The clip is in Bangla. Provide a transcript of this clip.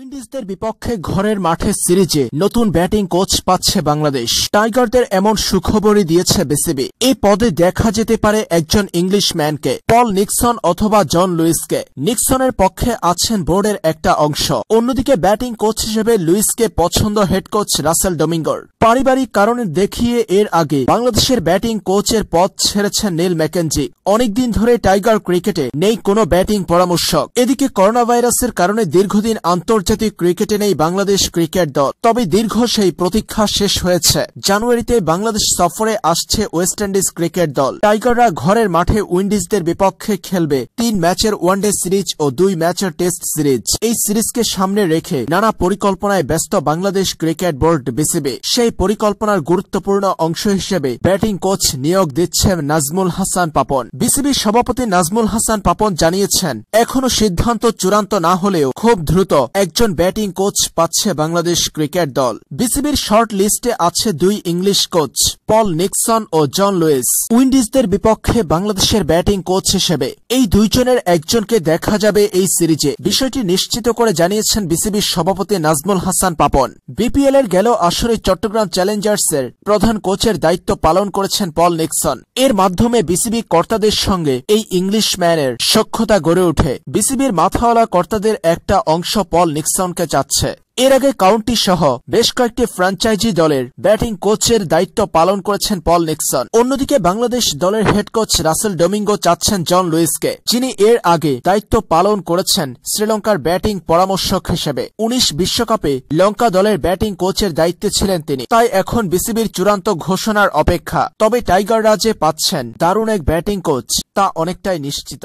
উইন্ডিজদের বিপক্ষে ঘরের মাঠে সিরিজে নতুন ব্যাটিং কোচ পাচ্ছে বাংলাদেশ টাইগারদের এমন সুখবরই দিয়েছে বিসিবি এই পদে দেখা যেতে পারে একজন ইংলিশ ম্যানকে পল নিক্সন অথবা জন লুইসকে নিক্সনের পক্ষে আছেন বোর্ডের একটা অংশ অন্যদিকে ব্যাটিং কোচ হিসেবে লুইসকে পছন্দ হেড কোচ রাসেল ডোমিঙ্গর পারিবারিক কারণে দেখিয়ে এর আগে বাংলাদেশের ব্যাটিং কোচের পদ ছেড়েছেন নীল ম্যাকেঞ্জি অনেকদিন ধরে টাইগার ক্রিকেটে নেই কোনো ব্যাটিং পরামর্শক এদিকে করোনা ভাইরাসের কারণে দীর্ঘদিন আন্তর আন্তর্জাতিক ক্রিকেটে নেই বাংলাদেশ ক্রিকেট দল তবে দীর্ঘ সেই প্রতীক্ষা শেষ হয়েছে জানুয়ারিতে বাংলাদেশ সফরে আসছে ওয়েস্ট ইন্ডিজ ক্রিকেট দল টাইগাররা ঘরের মাঠে উইন্ডিজদের বিপক্ষে খেলবে তিন ম্যাচের ওয়ানডে সিরিজ ও দুই ম্যাচের টেস্ট সিরিজ এই সিরিজকে সামনে রেখে নানা পরিকল্পনায় ব্যস্ত বাংলাদেশ ক্রিকেট বোর্ড বিসিবি সেই পরিকল্পনার গুরুত্বপূর্ণ অংশ হিসেবে ব্যাটিং কোচ নিয়োগ দিচ্ছেন নাজমুল হাসান পাপন বিসিবির সভাপতি নাজমুল হাসান পাপন জানিয়েছেন এখনো সিদ্ধান্ত চূড়ান্ত না হলেও খুব দ্রুত এক একজন ব্যাটিং কোচ পাচ্ছে বাংলাদেশ ক্রিকেট দল বিসিবির শর্ট লিস্টে আছে দুই ইংলিশ কোচ পল নিক্সন ও জন লুইস উইন্ডিজদের বিপক্ষে বাংলাদেশের ব্যাটিং কোচ হিসেবে এই দুইজনের একজনকে দেখা যাবে এই সিরিজে বিষয়টি নিশ্চিত করে জানিয়েছেন বিসিবির সভাপতি নাজমুল হাসান পাপন বিপিএল এর গেল আসরে চট্টগ্রাম চ্যালেঞ্জার্সের প্রধান কোচের দায়িত্ব পালন করেছেন পল নিক্সন এর মাধ্যমে বিসিবি কর্তাদের সঙ্গে এই ইংলিশ ম্যানের সক্ষতা গড়ে ওঠে বিসিবির মাথাওয়ালা কর্তাদের একটা অংশ পল নিক্সনকে চাচ্ছে এর আগে কাউন্টি সহ বেশ কয়েকটি ফ্রাঞ্চাইজি দলের ব্যাটিং কোচের দায়িত্ব পালন করেছেন পল নিক্সন অন্যদিকে বাংলাদেশ দলের হেড কোচ রাসেল ডোমিঙ্গো চাচ্ছেন জন লুইসকে যিনি এর আগে দায়িত্ব পালন করেছেন শ্রীলঙ্কার ব্যাটিং পরামর্শক হিসেবে উনিশ বিশ্বকাপে লঙ্কা দলের ব্যাটিং কোচের দায়িত্বে ছিলেন তিনি তাই এখন বিসিবির চূড়ান্ত ঘোষণার অপেক্ষা তবে টাইগার রাজে পাচ্ছেন দারুণ এক ব্যাটিং কোচ তা অনেকটাই নিশ্চিত